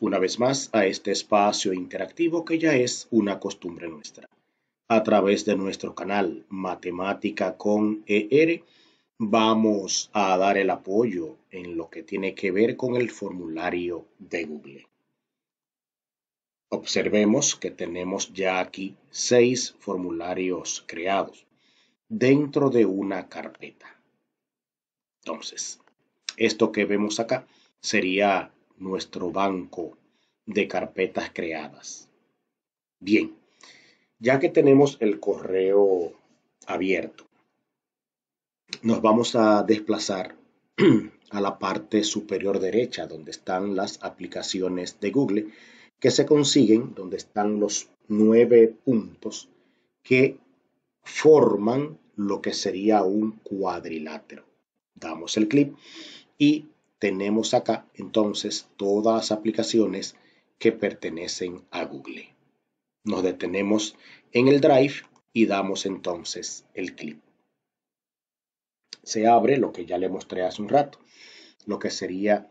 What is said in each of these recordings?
una vez más a este espacio interactivo que ya es una costumbre nuestra. A través de nuestro canal Matemática con ER vamos a dar el apoyo en lo que tiene que ver con el formulario de Google. Observemos que tenemos ya aquí seis formularios creados dentro de una carpeta. Entonces, esto que vemos acá sería nuestro banco de carpetas creadas. Bien, ya que tenemos el correo abierto, nos vamos a desplazar a la parte superior derecha donde están las aplicaciones de Google que se consiguen, donde están los nueve puntos que forman lo que sería un cuadrilátero. Damos el clic y tenemos acá entonces todas las aplicaciones que pertenecen a Google. Nos detenemos en el Drive y damos entonces el clip. Se abre lo que ya le mostré hace un rato, lo que sería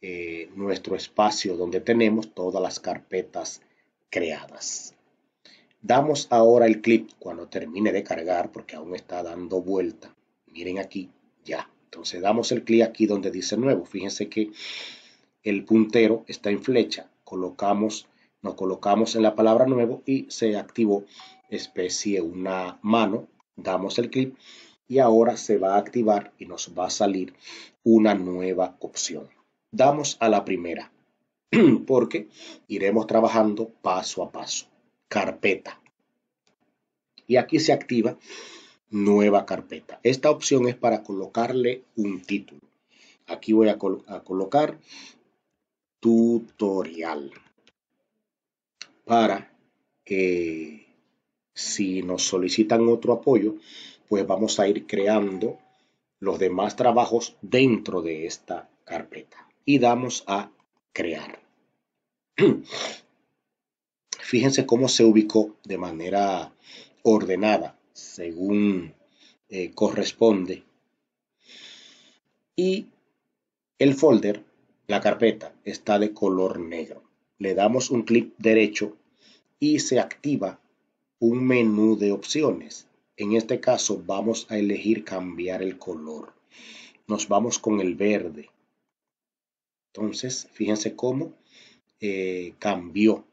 eh, nuestro espacio donde tenemos todas las carpetas creadas. Damos ahora el clip cuando termine de cargar porque aún está dando vuelta. Miren aquí, ya entonces damos el clic aquí donde dice nuevo. Fíjense que el puntero está en flecha. Colocamos, nos colocamos en la palabra nuevo y se activó especie una mano. Damos el clic y ahora se va a activar y nos va a salir una nueva opción. Damos a la primera porque iremos trabajando paso a paso. Carpeta. Y aquí se activa nueva carpeta. Esta opción es para colocarle un título. Aquí voy a, colocar tutorial para que si nos solicitan otro apoyo, pues vamos a ir creando los demás trabajos dentro de esta carpeta. Y damos a crear. Fíjense cómo se ubicó de manera ordenada según eh, corresponde. Y el folder, la carpeta, está de color negro. Le damos un clic derecho y se activa un menú de opciones. En este caso vamos a elegir cambiar el color. Nos vamos con el verde. Entonces, fíjense cómo eh, cambió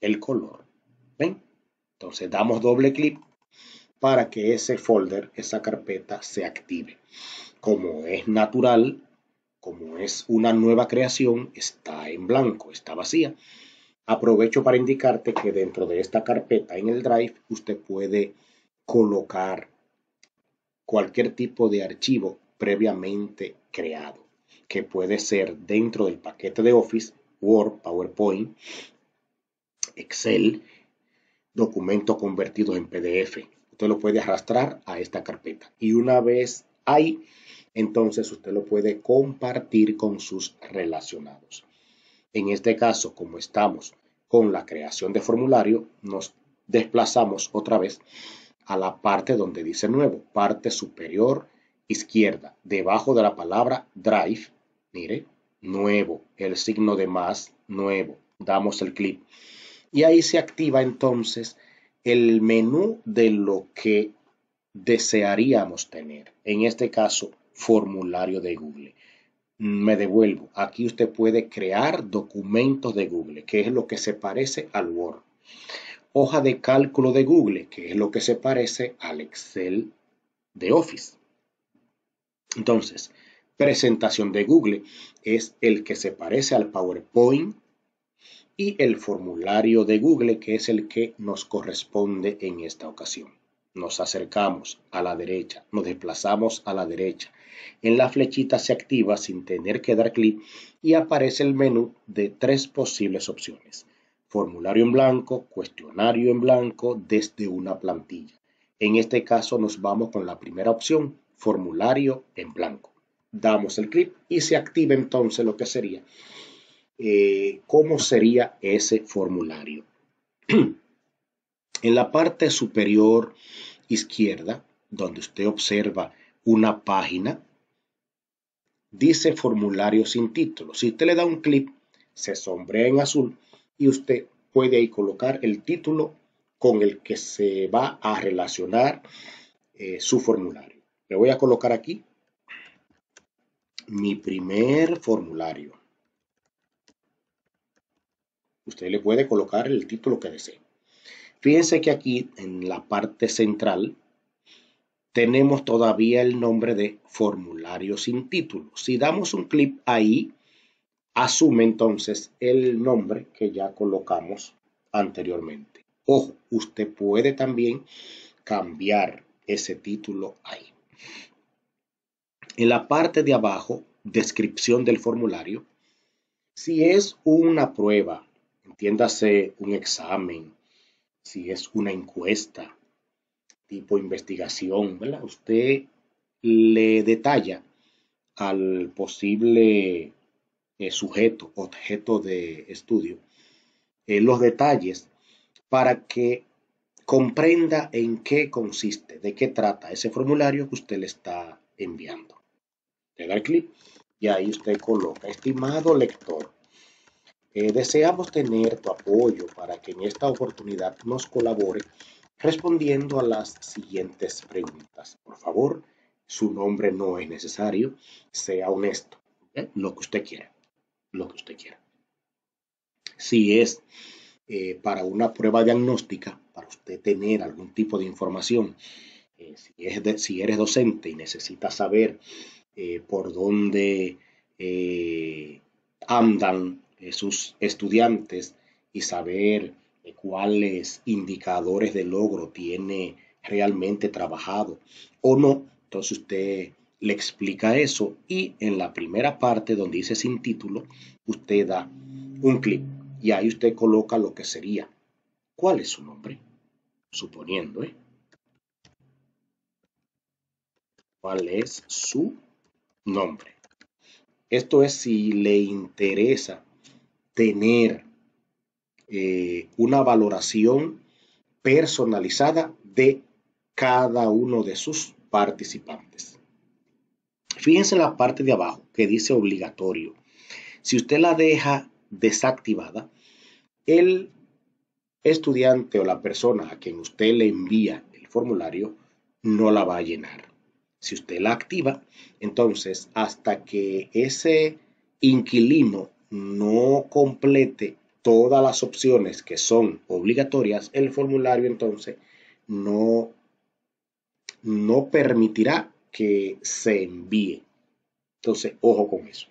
el color. ¿Ven? Entonces damos doble clic para que ese folder, esa carpeta se active. Como es natural, como es una nueva creación, está en blanco, está vacía. Aprovecho para indicarte que dentro de esta carpeta en el Drive usted puede colocar cualquier tipo de archivo previamente creado, que puede ser dentro del paquete de Office, Word, PowerPoint, Excel, documento convertido en PDF. Usted lo puede arrastrar a esta carpeta. Y una vez ahí, entonces usted lo puede compartir con sus relacionados. En este caso, como estamos con la creación de formulario, nos desplazamos otra vez a la parte donde dice nuevo, parte superior izquierda, debajo de la palabra Drive, mire, nuevo, el signo de más, nuevo. Damos el clic. Y ahí se activa entonces el menú de lo que desearíamos tener. En este caso, formulario de Google. Me devuelvo. Aquí usted puede crear documentos de Google, que es lo que se parece al Word. Hoja de cálculo de Google, que es lo que se parece al Excel de Office. Entonces, presentación de Google es el que se parece al PowerPoint y el formulario de Google, que es el que nos corresponde en esta ocasión. Nos acercamos a la derecha, nos desplazamos a la derecha. En la flechita se activa sin tener que dar clic y aparece el menú de tres posibles opciones. Formulario en blanco, cuestionario en blanco desde una plantilla. En este caso nos vamos con la primera opción, formulario en blanco. Damos el clic y se activa entonces lo que sería eh, cómo sería ese formulario. en la parte superior izquierda, donde usted observa una página, dice formulario sin título. Si usted le da un clic, se sombrea en azul y usted puede ahí colocar el título con el que se va a relacionar eh, su formulario. Le voy a colocar aquí mi primer formulario. Usted le puede colocar el título que desee. Fíjense que aquí en la parte central tenemos todavía el nombre de formulario sin título. Si damos un clic ahí, asume entonces el nombre que ya colocamos anteriormente. Ojo, usted puede también cambiar ese título ahí. En la parte de abajo, descripción del formulario, si es una prueba entiéndase un examen, si es una encuesta, tipo investigación, Usted le detalla al posible eh, sujeto, objeto de estudio, eh, los detalles para que comprenda en qué consiste, de qué trata ese formulario que usted le está enviando. Le da clic y ahí usted coloca, estimado lector, eh, deseamos tener tu apoyo para que en esta oportunidad nos colabore respondiendo a las siguientes preguntas. Por favor, su nombre no es necesario, sea honesto, lo que usted quiera, lo que usted quiera. Si es eh, para una prueba diagnóstica, para usted tener algún tipo de información, eh, si, es si, eres docente y necesitas saber por dónde andan eh, sus estudiantes y saber eh, cuáles indicadores de logro tiene realmente trabajado o no. Entonces usted le explica eso y en la primera parte donde dice sin título, usted da un clic y ahí usted coloca lo que sería. ¿Cuál es su nombre? Suponiendo, ¿eh? ¿Cuál es su nombre? Esto es si le interesa tener eh, una valoración personalizada de cada uno de sus participantes. Fíjense en la parte de abajo que dice obligatorio. Si usted la deja desactivada, el estudiante o la persona a quien usted le envía el formulario no la va a llenar. Si usted la activa, entonces hasta que ese inquilino no complete todas las opciones que son obligatorias, el formulario entonces no, no permitirá que se envíe. Entonces, ojo con eso.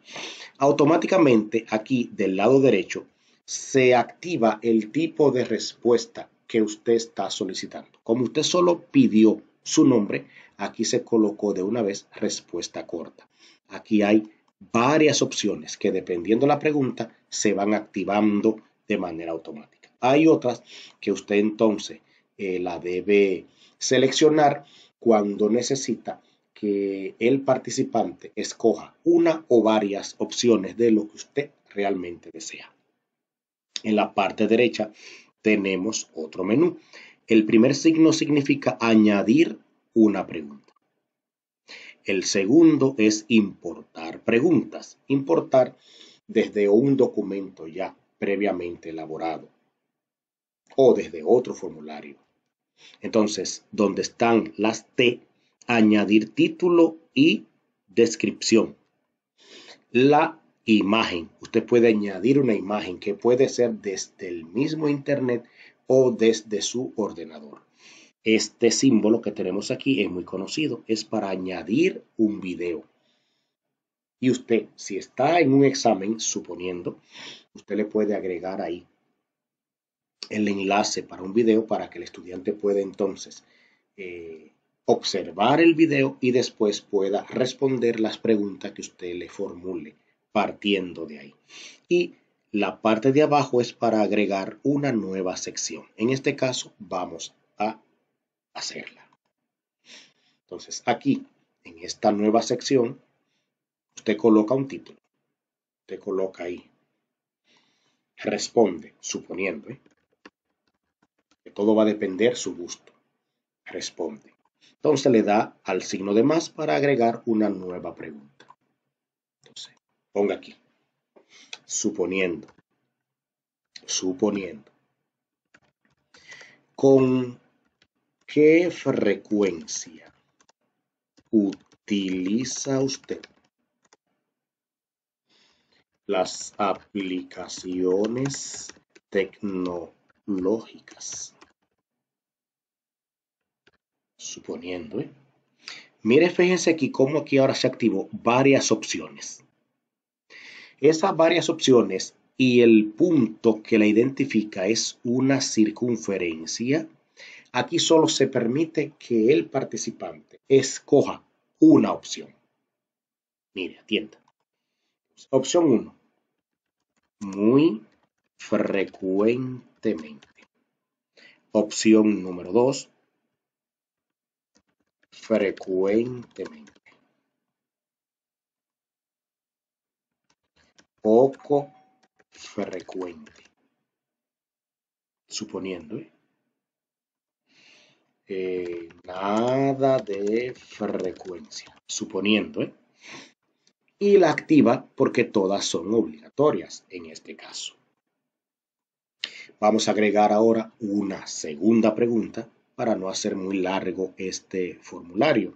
Automáticamente aquí del lado derecho se activa el tipo de respuesta que usted está solicitando. Como usted solo pidió su nombre, aquí se colocó de una vez respuesta corta. Aquí hay varias opciones que dependiendo de la pregunta se van activando de manera automática. Hay otras que usted entonces eh, la debe seleccionar cuando necesita que el participante escoja una o varias opciones de lo que usted realmente desea. En la parte derecha tenemos otro menú. El primer signo significa añadir una pregunta. El segundo es importar preguntas, importar desde un documento ya previamente elaborado o desde otro formulario. Entonces, donde están las T, añadir título y descripción. La imagen, usted puede añadir una imagen que puede ser desde el mismo Internet o desde su ordenador. Este símbolo que tenemos aquí es muy conocido, es para añadir un video. Y usted, si está en un examen, suponiendo, usted le puede agregar ahí el enlace para un video para que el estudiante pueda entonces eh, observar el video y después pueda responder las preguntas que usted le formule partiendo de ahí. Y la parte de abajo es para agregar una nueva sección. En este caso, vamos a hacerla. Entonces aquí, en esta nueva sección, usted coloca un título. Usted coloca ahí. Responde, suponiendo ¿eh? que todo va a depender su gusto. Responde. Entonces le da al signo de más para agregar una nueva pregunta. Entonces, ponga aquí. Suponiendo. Suponiendo. Con ¿Qué frecuencia utiliza usted? Las aplicaciones tecnológicas. Suponiendo, ¿eh? Mire, fíjense aquí cómo aquí ahora se activó varias opciones. Esas varias opciones y el punto que la identifica es una circunferencia Aquí solo se permite que el participante escoja una opción. Mire, atienda. Opción 1. Muy frecuentemente. Opción número 2. Frecuentemente. Poco frecuente. Suponiendo, ¿eh? nada de frecuencia, suponiendo, ¿eh? y la activa porque todas son obligatorias en este caso. Vamos a agregar ahora una segunda pregunta para no hacer muy largo este formulario.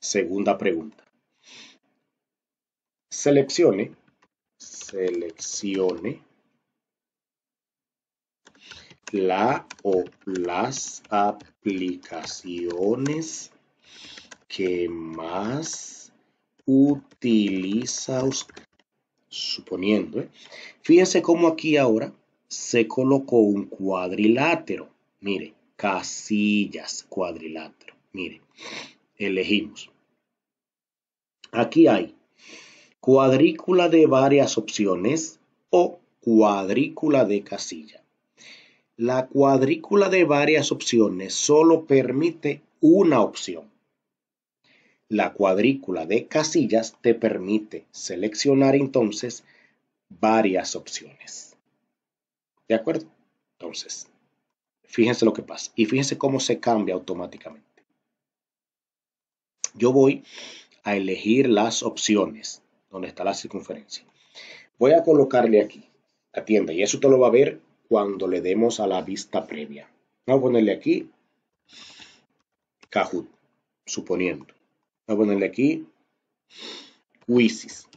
segunda pregunta. Seleccione, seleccione la o las aplicaciones que más utiliza usted. Suponiendo, ¿eh? fíjense cómo aquí ahora se colocó un cuadrilátero. Mire, casillas cuadrilátero. Mire, elegimos. Aquí hay cuadrícula de varias opciones o cuadrícula de casilla. La cuadrícula de varias opciones solo permite una opción. La cuadrícula de casillas te permite seleccionar entonces varias opciones. ¿De acuerdo? Entonces, fíjense lo que pasa y fíjense cómo se cambia automáticamente. Yo voy a elegir las opciones donde está la circunferencia. Voy a colocarle aquí Atienda. y eso te lo va a ver cuando le demos a la vista previa. Vamos a ponerle aquí Kahoot, suponiendo. Vamos a ponerle aquí Quizzes.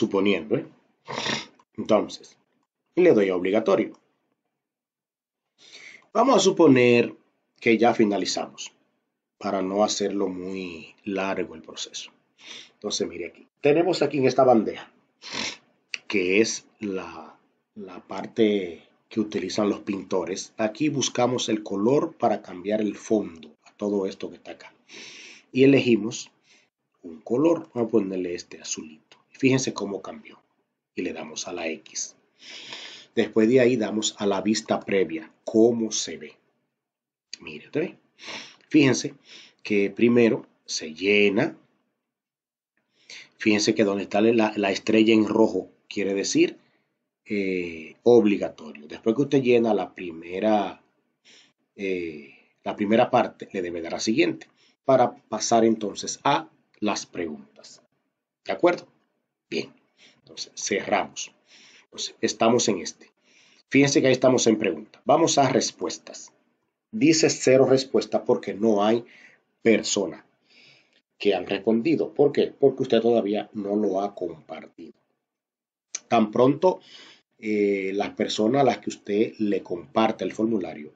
suponiendo. ¿eh? Entonces, le doy obligatorio. Vamos a suponer que ya finalizamos, para no hacerlo muy largo el proceso. Entonces, mire aquí. Tenemos aquí en esta bandeja, que es la, la parte que utilizan los pintores. Aquí buscamos el color para cambiar el fondo a todo esto que está acá. Y elegimos un color. Vamos a ponerle este azulito. Fíjense cómo cambió. Y le damos a la X. Después de ahí damos a la vista previa, cómo se ve. Mire, ¿te ve? Fíjense que primero se llena. Fíjense que donde está la, estrella en rojo quiere decir eh, obligatorio. Después que usted llena la primera, eh, la primera parte, le debe dar a siguiente para pasar entonces a las preguntas. ¿De acuerdo? Bien, entonces cerramos. Entonces, pues, estamos en este. Fíjense que ahí estamos en pregunta. Vamos a respuestas. Dice cero respuesta porque no hay persona que han respondido. ¿Por qué? Porque usted todavía no lo ha compartido. Tan pronto eh, las personas a las que usted le comparte el formulario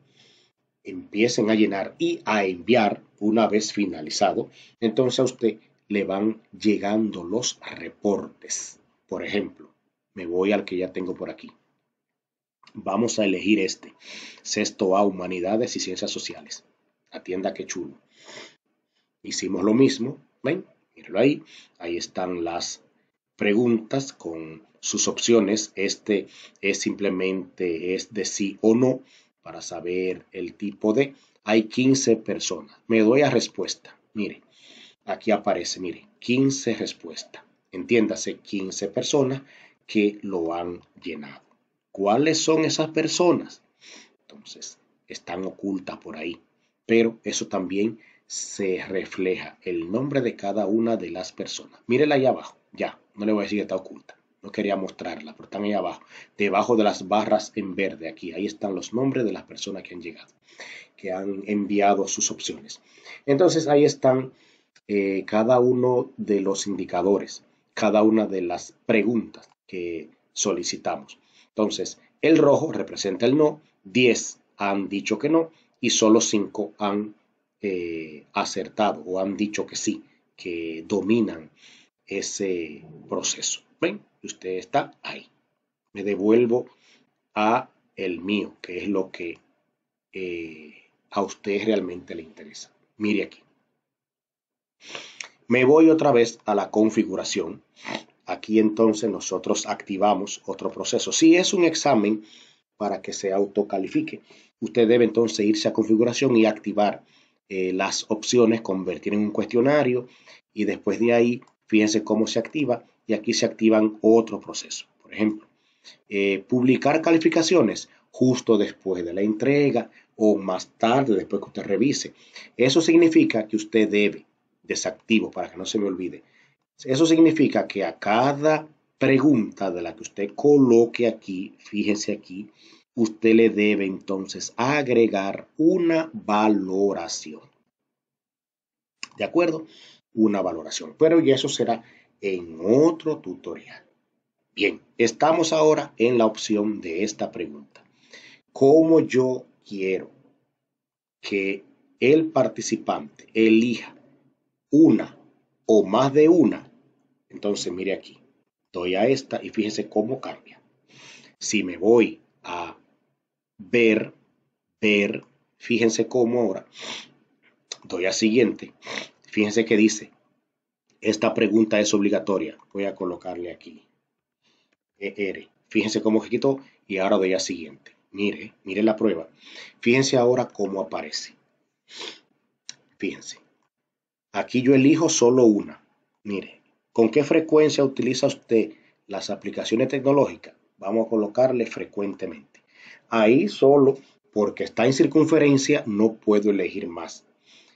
empiecen a llenar y a enviar una vez finalizado, entonces a usted le van llegando los reportes. Por ejemplo, me voy al que ya tengo por aquí. Vamos a elegir este. Sexto A, Humanidades y Ciencias Sociales. Atienda que chulo. Hicimos lo mismo. ¿Ven? Míralo ahí. Ahí están las preguntas con sus opciones. Este es simplemente es de sí o no para saber el tipo de. Hay 15 personas. Me doy a respuesta. Mire, aquí aparece, mire, 15 respuestas. Entiéndase, 15 personas que lo han llenado. ¿Cuáles son esas personas? Entonces, están ocultas por ahí. Pero eso también se refleja el nombre de cada una de las personas. Mírela ahí abajo, ya, no le voy a decir que está oculta. No quería mostrarla, pero están ahí abajo, debajo de las barras en verde, aquí. Ahí están los nombres de las personas que han llegado, que han enviado sus opciones. Entonces ahí están eh, cada uno de los indicadores, cada una de las preguntas que solicitamos. Entonces, el rojo representa el no, 10 han dicho que no y solo 5 han eh, acertado o han dicho que sí, que dominan ese proceso. ¿Ven? Usted está ahí. Me devuelvo a el mío, que es lo que eh, a usted realmente le interesa. Mire aquí. Me voy otra vez a la configuración. Aquí entonces nosotros activamos otro proceso. Si es un examen para que se autocalifique, usted debe entonces irse a configuración y activar eh, las opciones, convertir en un cuestionario y después de ahí, fíjense cómo se activa y aquí se activan otro proceso. Por ejemplo, eh, publicar calificaciones justo después de la entrega o más tarde, después que usted revise. Eso significa que usted debe desactivo para que no se me olvide. Eso significa que a cada pregunta de la que usted coloque aquí, fíjense aquí, usted le debe entonces agregar una valoración. ¿De acuerdo? Una valoración. Pero y eso será en otro tutorial. Bien, estamos ahora en la opción de esta pregunta. ¿Cómo yo quiero que el participante elija una o más de una, entonces mire aquí, doy a esta y fíjense cómo cambia. Si me voy a ver, ver, fíjense cómo ahora, doy a siguiente, fíjense que dice, esta pregunta es obligatoria, voy a colocarle aquí, ER, fíjense cómo se quitó y ahora doy a siguiente. Mire, mire la prueba. Fíjense ahora cómo aparece. Fíjense. Aquí yo elijo solo una. Mire, ¿con qué frecuencia utiliza usted las aplicaciones tecnológicas? Vamos a colocarle frecuentemente. Ahí solo, porque está en circunferencia, no puedo elegir más.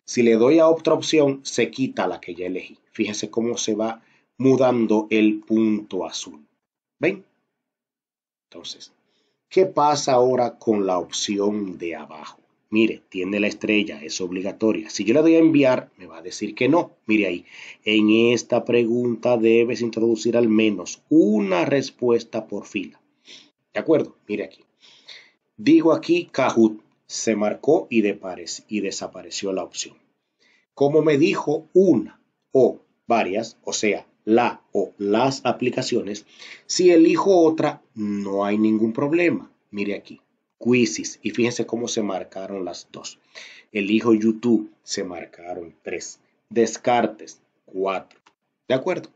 Si le doy a otra opción, se quita la que ya elegí. Fíjese cómo se va mudando el punto azul. ¿Ven? Entonces, ¿qué pasa ahora con la opción de abajo? Mire, tiene la estrella, es obligatoria. Si yo la doy a enviar, me va a decir que no. Mire ahí, en esta pregunta debes introducir al menos una respuesta por fila. ¿De acuerdo? Mire aquí. Digo aquí Kahoot. Se marcó y desapareció la opción. Como me dijo una o varias, o sea, la o las aplicaciones, si elijo otra, no hay ningún problema. Mire aquí quizzes. Y fíjense cómo se marcaron las dos. Elijo YouTube, se marcaron tres. Descartes, cuatro. ¿De acuerdo?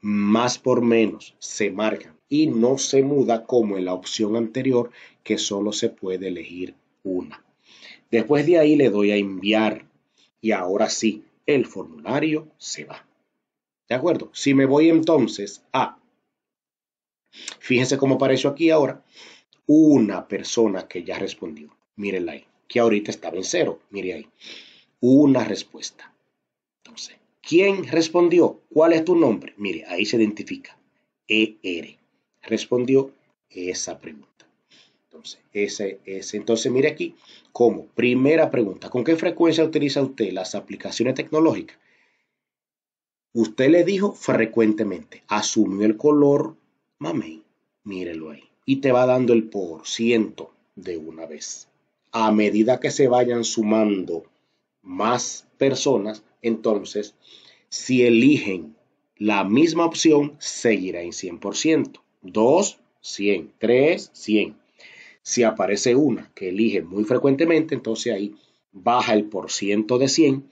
Más por menos se marcan y no se muda como en la opción anterior que solo se puede elegir una. Después de ahí le doy a enviar y ahora sí, el formulario se va. ¿De acuerdo? Si me voy entonces a... Fíjense cómo apareció aquí ahora una persona que ya respondió. Mírenla ahí, que ahorita estaba en cero. Mire ahí, una respuesta. Entonces, ¿quién respondió? ¿Cuál es tu nombre? Mire, ahí se identifica. ER. Respondió esa pregunta. Entonces, ese, ese. Entonces, mire aquí, ¿Cómo? primera pregunta, ¿con qué frecuencia utiliza usted las aplicaciones tecnológicas? Usted le dijo frecuentemente, asumió el color mamey, mírelo ahí y te va dando el por ciento de una vez. A medida que se vayan sumando más personas, entonces, si eligen la misma opción, seguirá en 100%. 2, 100. 3, 100. Si aparece una que eligen muy frecuentemente, entonces ahí baja el por ciento de 100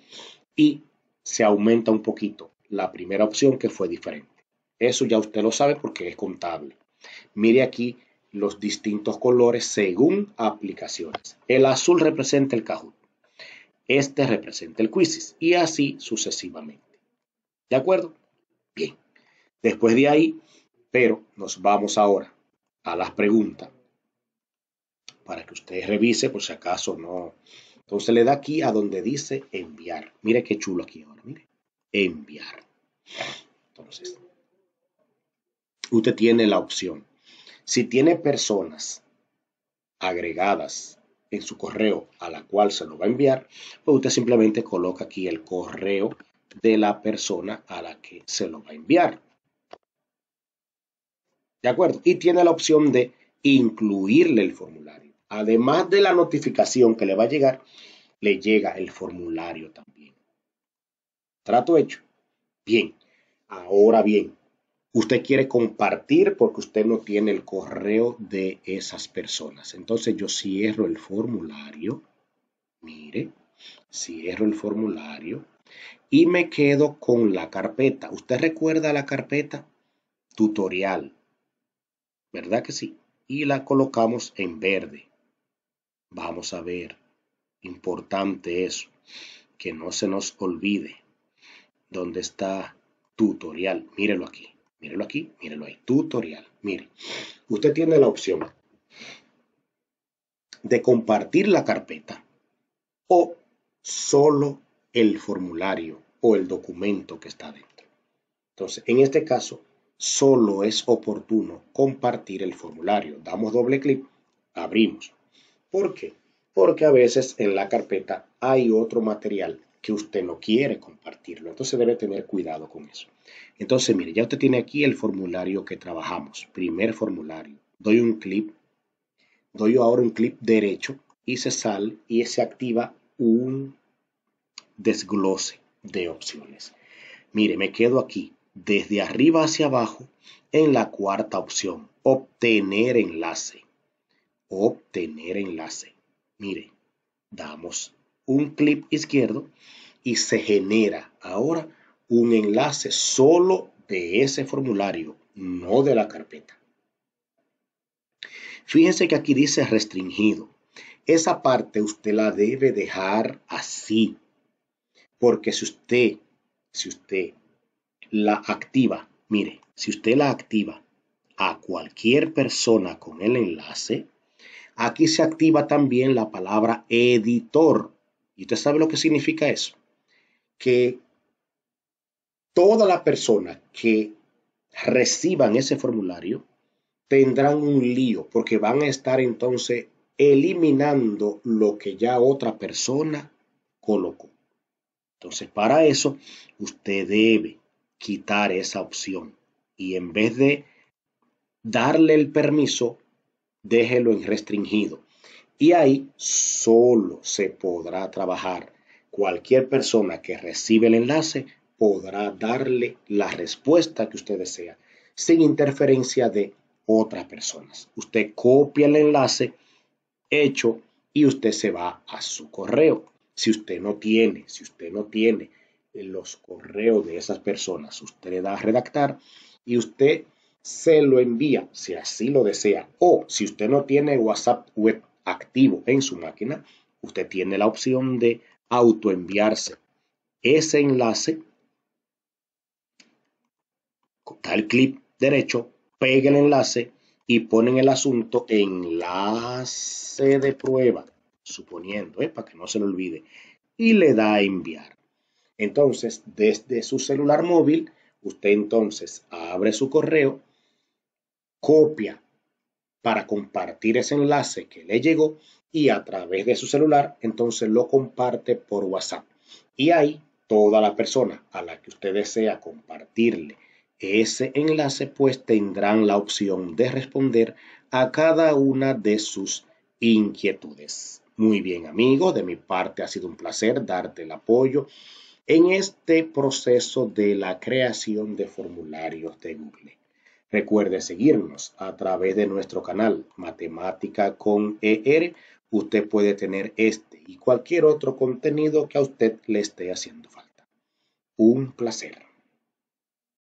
y se aumenta un poquito la primera opción que fue diferente. Eso ya usted lo sabe porque es contable. Mire aquí los distintos colores según aplicaciones. El azul representa el Kahoot, este representa el cuisis. y así sucesivamente. ¿De acuerdo? Bien. Después de ahí, pero nos vamos ahora a las preguntas para que usted revise por si acaso no. Entonces le da aquí a donde dice enviar. Mire qué chulo aquí ahora, mire. Enviar. Entonces, usted tiene la opción si tiene personas agregadas en su correo a la cual se lo va a enviar, pues usted simplemente coloca aquí el correo de la persona a la que se lo va a enviar. ¿De acuerdo? Y tiene la opción de incluirle el formulario. Además de la notificación que le va a llegar, le llega el formulario también. Trato hecho. Bien. Ahora bien, usted quiere compartir porque usted no tiene el correo de esas personas. Entonces yo cierro el formulario, mire, cierro el formulario y me quedo con la carpeta. ¿Usted recuerda la carpeta? Tutorial, ¿verdad que sí? Y la colocamos en verde. Vamos a ver, importante eso, que no se nos olvide. ¿Dónde está tutorial? Mírelo aquí. Mírenlo aquí, mírenlo. ahí. Tutorial. Mire, usted tiene la opción de compartir la carpeta o solo el formulario o el documento que está dentro. Entonces, en este caso, solo es oportuno compartir el formulario. Damos doble clic, abrimos. ¿Por qué? Porque a veces en la carpeta hay otro material que usted no quiere compartirlo. Entonces debe tener cuidado con eso. Entonces, mire, ya usted tiene aquí el formulario que trabajamos. Primer formulario. Doy un clip. Doy ahora un clic derecho y se sale y se activa un desglose de opciones. Mire, me quedo aquí desde arriba hacia abajo en la cuarta opción, obtener enlace. Obtener enlace. Mire, damos un clip izquierdo y se genera ahora un enlace solo de ese formulario, no de la carpeta. Fíjense que aquí dice restringido. Esa parte usted la debe dejar así, porque si usted, si usted la activa, mire, si usted la activa a cualquier persona con el enlace, aquí se activa también la palabra editor. ¿Y usted sabe lo que significa eso? Que toda la persona que reciban ese formulario tendrán un lío porque van a estar entonces eliminando lo que ya otra persona colocó. Entonces, para eso, usted debe quitar esa opción y en vez de darle el permiso, déjelo en restringido. Y ahí solo se podrá trabajar. Cualquier persona que recibe el enlace podrá darle la respuesta que usted desea sin interferencia de otras personas. Usted copia el enlace hecho y usted se va a su correo. Si usted no tiene, si usted no tiene los correos de esas personas, usted le da a redactar y usted se lo envía si así lo desea. O si usted no tiene WhatsApp web activo en su máquina, usted tiene la opción de autoenviarse ese enlace el clic derecho, pega el enlace y ponen el asunto enlace de prueba, suponiendo, eh, para que no se lo olvide, y le da a enviar. Entonces, desde su celular móvil, usted entonces abre su correo, copia para compartir ese enlace que le llegó y a través de su celular, entonces lo comparte por WhatsApp. Y ahí, toda la persona a la que usted desea compartirle ese enlace pues tendrán la opción de responder a cada una de sus inquietudes. Muy bien amigo, de mi parte ha sido un placer darte el apoyo en este proceso de la creación de formularios de Google. Recuerde seguirnos a través de nuestro canal Matemática con ER. Usted puede tener este y cualquier otro contenido que a usted le esté haciendo falta. Un placer.